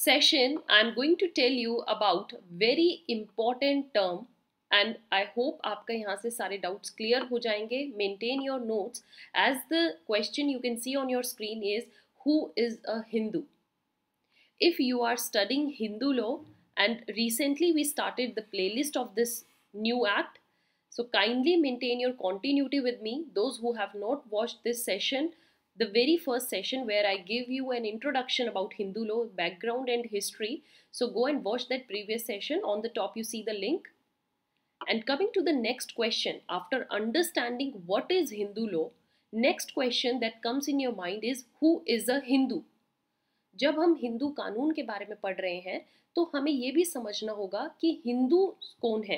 session I'm going to tell you about very important term and I hope aapka yahan se sare doubts clear ho jayenge maintain your notes as the question you can see on your screen is who is a Hindu if you are studying Hindu law and recently we started the playlist of this new act so kindly maintain your continuity with me those who have not watched this session the very first session where I give you an introduction about Hindu law, background and history. So go and watch that previous session. On the top you see the link. And coming to the next question, after understanding what is Hindu law, next question that comes in your mind is who is a Hindu? जब हम हिंदू कानून के बारे में पढ़ रहे हैं तो हमें ये भी समझना होगा कि हिंदू कौन है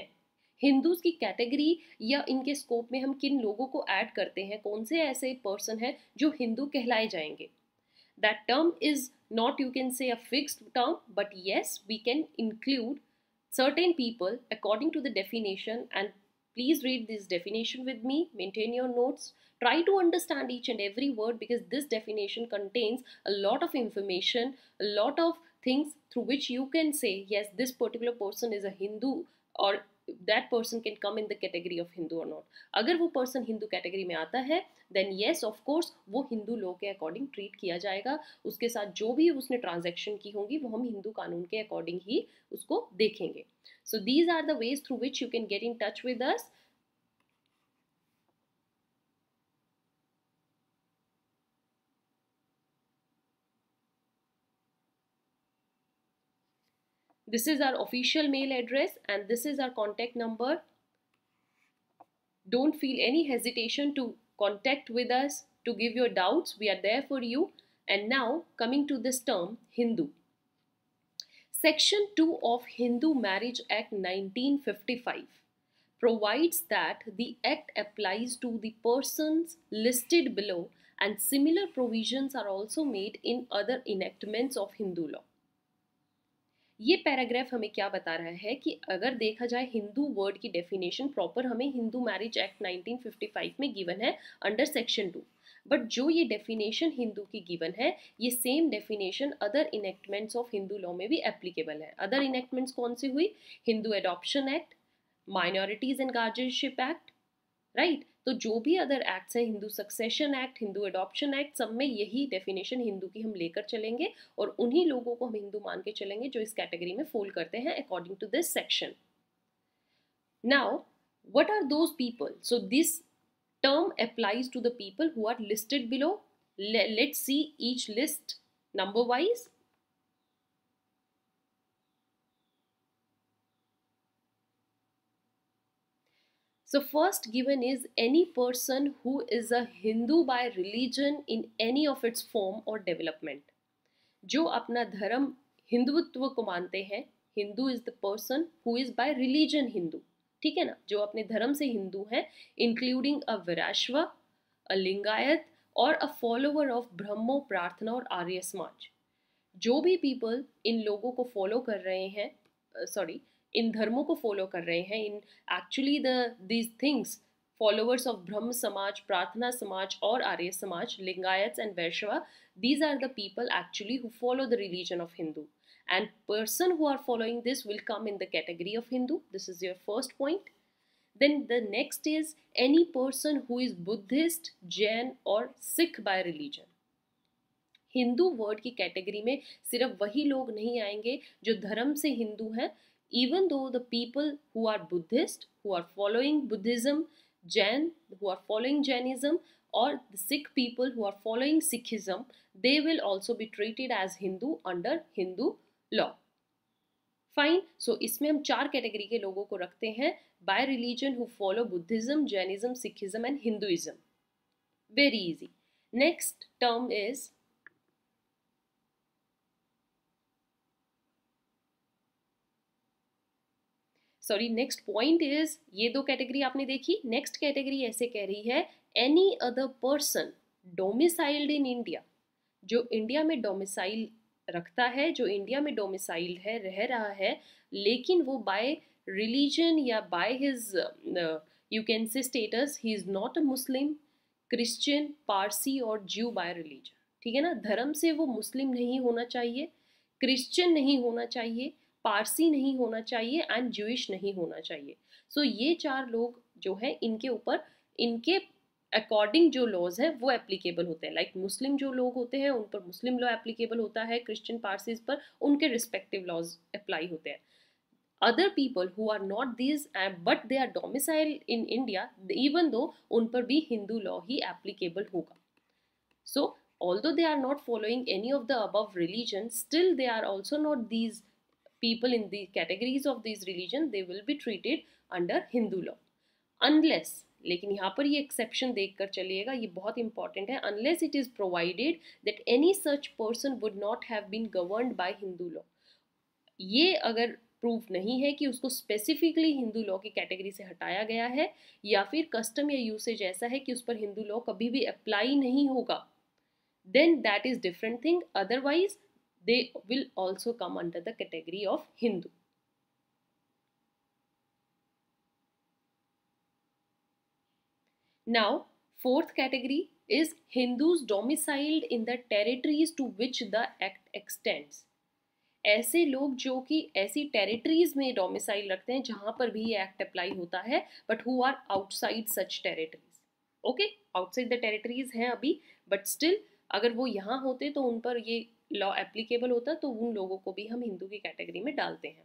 हिंदूज की कैटेगरी या इनके स्कोप में हम किन लोगों को ऐड करते हैं कौन से ऐसे पर्सन हैं जो हिंदू कहलाए जाएंगे that term is not you can say a fixed term but yes we can include certain people according to the definition and please read this definition with me maintain your notes try to understand each and every word because this definition contains a lot of information a lot of things through which you can say yes this particular person is a hindu or that person can come in the category of Hindu or not अगर वो person Hindu category में आता है then yes of course वो Hindu law के according treat किया जाएगा उसके साथ जो भी उसने ट्रांजेक्शन की होंगी वो हम हिंदू कानून के अकॉर्डिंग ही उसको देखेंगे so these are the ways through which you can get in touch with us This is our official mail address and this is our contact number. Don't feel any hesitation to contact with us to give your doubts. We are there for you. And now coming to this term Hindu. Section 2 of Hindu Marriage Act 1955 provides that the act applies to the persons listed below and similar provisions are also made in other enactments of Hindu law. ये paragraph हमें क्या बता रहा है कि अगर देखा जाए हिंदू वर्ड की डेफिनेशन प्रॉपर हमें हिंदू मैरिज एक्ट 1955 में गिवन है अंडर सेक्शन टू बट जो ये डेफिनेशन हिंदू की गिवन है ये same definition other enactments of Hindu law में भी एप्लीकेबल है अदर इनेक्टमेंट्स कौन सी हुई Hindu adoption act minorities and guardianship act right तो जो भी अदर एक्ट्स हैं Hindu succession act Hindu adoption act सब में यही डेफिनेशन हिंदू की हम लेकर चलेंगे और उन्हीं लोगों को हम हिंदू मान के चलेंगे जो इस कैटेगरी में फोल्ड करते हैं according to this section now what are those people so this term applies to the people who are listed below let see each list number wise so first given is any person who is a Hindu by religion in any of its form or development जो अपना धर्म हिंदुत्व को मानते हैं Hindu is the person who is by religion Hindu ठीक है ना जो अपने धर्म से हिंदू हैं इंक्लूडिंग अ विराश्व अ लिंगायत और अ फॉलोवर ऑफ ब्रह्मो प्रार्थना और आर्य समाज जो भी पीपल इन लोगों को फॉलो कर रहे हैं सॉरी uh, इन धर्मों को फॉलो कर रहे हैं in actually the these things followers of Brahmo Samaj Prarthana Samaj or Arya Samaj Lingayats and वैश्वा these are the people actually who follow the religion of Hindu and person who are following this will come in the category of Hindu this is your first point then the next is any person who is Buddhist Jain or Sikh by religion Hindu word की category में सिर्फ वही लोग नहीं आएंगे जो धर्म से हिंदू हैं even though the people who are Buddhist, who are following Buddhism, Jain, who are following Jainism, or the Sikh people who are following Sikhism, they will also be treated as Hindu under Hindu law. Fine so so, इसमें हम चार category के लोगों को रखते हैं by religion who follow Buddhism Jainism Sikhism and Hinduism very easy next term is sorry next point is ये दो कैटेगरी आपने देखी नेक्स्ट कैटेगरी ऐसे कह रही है any other person domiciled in India जो इंडिया में डोमिसाइल रखता है जो इंडिया में डोमिसाइल है रह रहा है लेकिन वो बाय रिलीजन या by his you can say status he is not a Muslim Christian Parsi or Jew bye religion ठीक है ना धर्म से वो मुस्लिम नहीं होना चाहिए क्रिश्चियन नहीं होना चाहिए पारसी नहीं होना चाहिए एंड जूश नहीं होना चाहिए सो so, ये चार लोग जो है इनके ऊपर इनके अकॉर्डिंग जो लॉज हैं वो एप्लीकेबल होते हैं लाइक like, मुस्लिम जो लोग होते हैं उन पर मुस्लिम लॉ एप्लीकेबल होता है क्रिश्चियन पार्सीज पर उनके रिस्पेक्टिव लॉज अप्लाई होते हैं other people who are not these but they are domicile in India even though उन पर भी हिंदू लॉ ही एप्लीकेबल होगा so although they are not following any of the above religion still they are also not these people in the categories of these religion they will be treated under Hindu law unless लेकिन यहाँ पर ये exception देख कर चलिएगा ये बहुत important है unless it is provided that any such person would not have been governed by Hindu law ये अगर प्रूफ नहीं है कि उसको स्पेसिफिकली हिंदू लॉ की कैटेगरी से हटाया गया है या फिर कस्टम या यूसेज ऐसा है कि उस पर हिंदू लॉ कभी भी अप्लाई नहीं होगा then that is different thing otherwise they will also come under the category of Hindu. Now, fourth category is Hindus domiciled in the territories to which the act extends. ऐसे लोग जो कि ऐसी territories में domicile रखते हैं जहां पर भी ये एक्ट अप्लाई होता है but who are outside such territories okay outside the territories हैं अभी बट स्टिल अगर वो यहाँ होते तो उन पर ये लॉ एप्लीकेबल होता तो उन लोगों को भी हम हिंदू की कैटेगरी में डालते हैं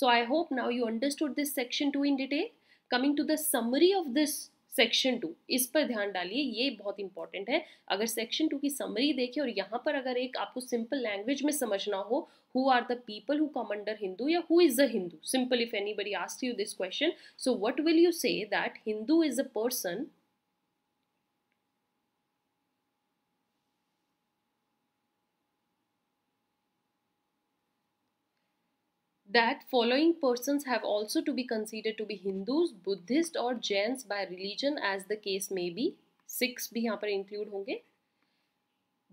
so I hope now you understood this section two in detail coming to the summary of this section two इस पर ध्यान डालिए ये बहुत इंपॉर्टेंट है अगर सेक्शन टू की समरी देखें और यहाँ पर अगर एक आपको सिंपल लैंग्वेज में समझना हो who are the people who come under Hindu या who is a Hindu simple if anybody asked you this question so what will you say that Hindu is a person that following persons have also to be considered to be Hindus, Buddhist or Jains by religion as the case may be. Six भी यहाँ पर include होंगे.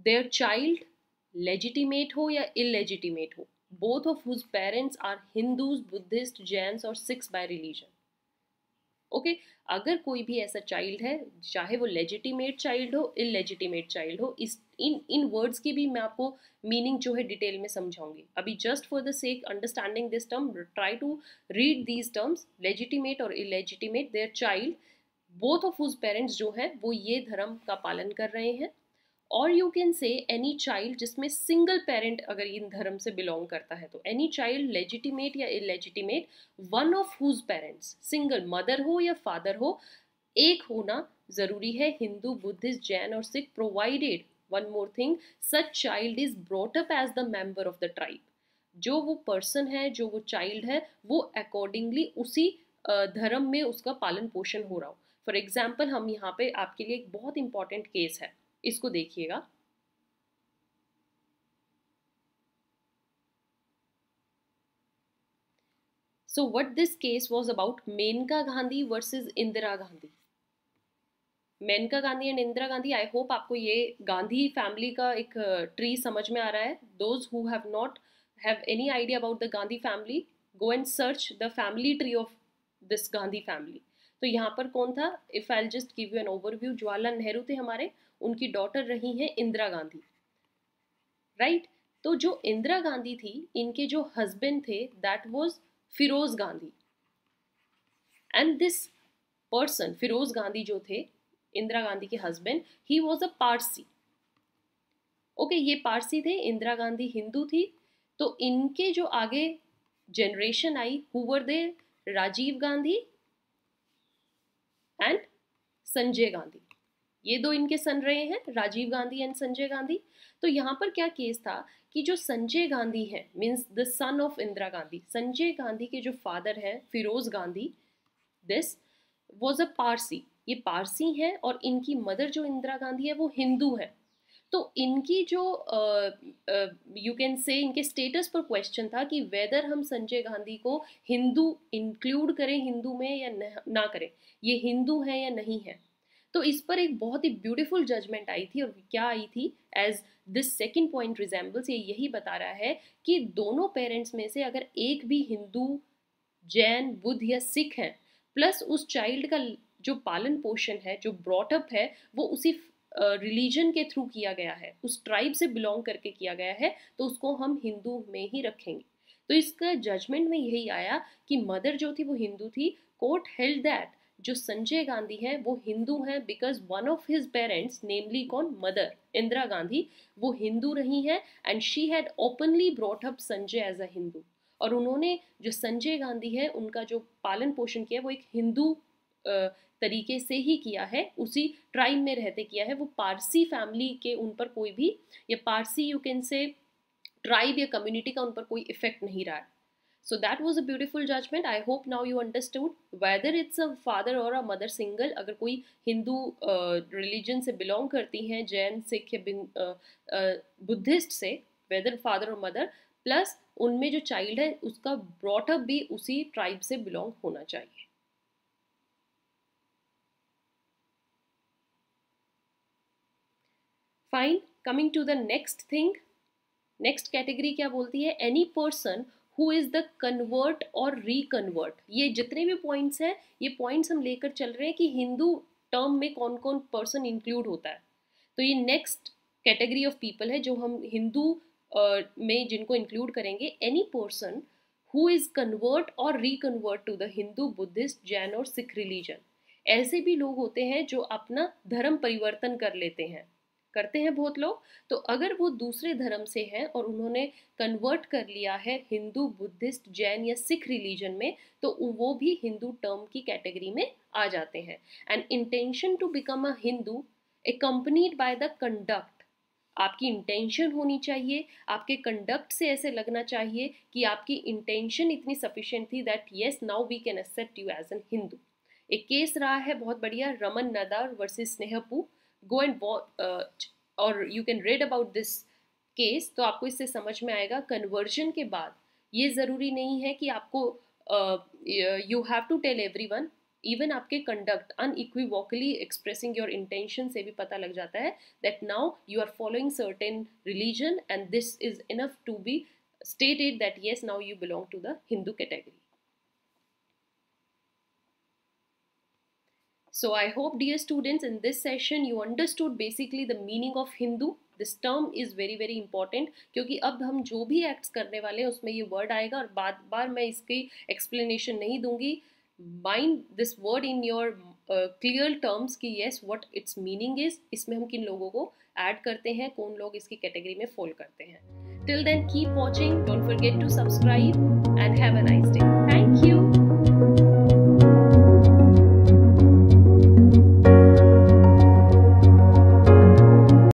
Their child legitimate हो या illegitimate हो. Both of whose parents are Hindus, Buddhist, Jains or Sikhs by religion. Okay अगर कोई भी ऐसा चाइल्ड है चाहे वो लेजिटिमेट चाइल्ड हो इलेजिटिमेट चाइल्ड हो इस इन इन वर्ड्स की भी मैं आपको मीनिंग जो है डिटेल में समझाऊंगी अभी just for the sake understanding this term try to read these terms legitimate or illegitimate their child both of whose parents जो है वो ये धर्म का पालन कर रहे हैं और you can say any child जिसमें सिंगल पेरेंट अगर इन धर्म से बिलोंग करता है तो एनी चाइल्ड लेजिटिमेट या illegitimate one of whose parents single mother हो या फादर हो एक होना जरूरी है Hindu Buddhist Jain or Sikh provided one more thing such child is brought up as the member of the tribe जो वो पर्सन है जो वो चाइल्ड है वो अकॉर्डिंगली उसी धर्म में उसका पालन पोषण हो रहा हो फॉर एग्जाम्पल हम यहाँ पे आपके लिए एक बहुत इंपॉर्टेंट केस है इसको देखिएगा so what this case was about Maneka Gandhi versus Indira Gandhi Maneka Gandhi and Indira Gandhi I hope आपको ये गांधी फैमिली का एक ट्री uh, समझ में आ रहा है those who have not have any idea about the Gandhi family go and search the family tree of this Gandhi family तो यहाँ पर कौन था if I just give you an overview Jawaharlal Nehru थे हमारे उनकी डॉटर रही हैं इंदिरा गांधी राइट right? तो जो इंदिरा गांधी थी इनके जो हस्बैंड थे that was Feroze Gandhi and this person Feroze Gandhi जो थे इंदिरा गांधी के husband he was a Parsi okay ये पारसी थे इंदिरा गांधी हिंदू थी तो इनके जो आगे जनरेशन आई whoever they Rajiv Gandhi and Sanjay Gandhi ये दो इनके सन रहे हैं राजीव गांधी एंड संजय गांधी तो यहाँ पर क्या केस था कि जो संजय गांधी हैं means the son of Indira Gandhi Sanjay Gandhi के जो फादर हैं Feroze Gandhi this was a Parsi ये पारसी हैं और इनकी मदर जो इंदिरा गांधी है वो हिंदू हैं तो इनकी जो यू कैन से इनके स्टेटस पर क्वेश्चन था कि वेदर हम संजय गांधी को हिंदू इंक्लूड करें हिंदू में या ना करें ये हिंदू हैं या नहीं है तो इस पर एक बहुत ही ब्यूटीफुल जजमेंट आई थी और क्या आई थी as this second point resembles ये यही बता रहा है कि दोनों पेरेंट्स में से अगर एक भी हिंदू जैन बुद्ध या सिख हैं प्लस उस चाइल्ड का जो पालन पोषण है जो ब्रॉटअप है वो उसी रिलीजन के थ्रू किया गया है उस ट्राइब से बिलोंग करके किया गया है तो उसको हम हिंदू में ही रखेंगे तो इसका जजमेंट में यही आया कि मदर जो थी वो हिंदू थी कोर्ट हेल्ड दैट जो संजय गांधी हैं वो हिंदू हैं because one of his parents namely कौन मदर इंदिरा गांधी वो हिंदू रही हैं and she had openly brought up Sanjay as a Hindu और उन्होंने जो संजय गांधी है उनका जो पालन पोषण किया वो एक हिंदू तरीके से ही किया है उसी ट्राइब में रहते किया है वो पारसी फैमिली के उन पर कोई भी या Parsi you can say tribe या कम्युनिटी का उन पर कोई इफेक्ट नहीं रहा है So that was a beautiful judgment. I hope now you understood whether it's a father or a mother single. agar koi hindu uh, religion se belong karti hain jain sikh ya uh, uh, buddhist se whether father or mother plus unme jo child hai uska brought up bhi usi tribe se belong hona chahiye fine coming to the next thing next category kya bolti hai any person who is the convert or reconvert ये जितने भी points हैं ये points हम लेकर चल रहे हैं कि हिंदू टर्म में कौन कौन पर्सन इंक्लूड होता है तो ये नेक्स्ट कैटेगरी ऑफ पीपल है जो हम हिंदू uh, में जिनको इंक्लूड करेंगे any person who is convert or reconvert to the Hindu Buddhist Jain or Sikh religion ऐसे भी लोग होते हैं जो अपना धर्म परिवर्तन कर लेते हैं करते हैं बहुत लोग तो अगर वो दूसरे धर्म से हैं और उन्होंने कन्वर्ट कर लिया है हिंदू बुद्धिस्ट जैन या सिख रिलीजन में तो वो भी हिंदू टर्म की कैटेगरी में आ जाते हैं and intention to become a Hindu accompanied by the conduct आपकी इंटेंशन होनी चाहिए आपके कंडक्ट से ऐसे लगना चाहिए कि आपकी इंटेंशन इतनी सफिशिएंट थी that yes now we can accept you as an Hindu एक केस रहा है बहुत बढ़िया रमन नदार वर्सेस स्नेहपू go and watch or you can read about this case तो आपको इससे समझ में आएगा कन्वर्जन के बाद ये ज़रूरी नहीं है कि आपको you have to tell everyone even आपके conduct vocally expressing your intention से भी पता लग जाता है that now you are following certain religion and this is enough to be stated that yes now you belong to the Hindu category So I hope dear students in this session you understood basically the meaning of Hindu. This term is very very important क्योंकि अब हम जो भी acts करने वाले हैं उसमें ये वर्ड आएगा और बार बार मैं इसकी एक्सप्लेनेशन नहीं दूंगी mind this word in your clear terms कि yes what its meaning is इसमें हम किन लोगों को ऐड करते हैं कौन लोग इसकी कैटेगरी में फॉल करते हैं till then keep watching don't forget to subscribe and have a nice day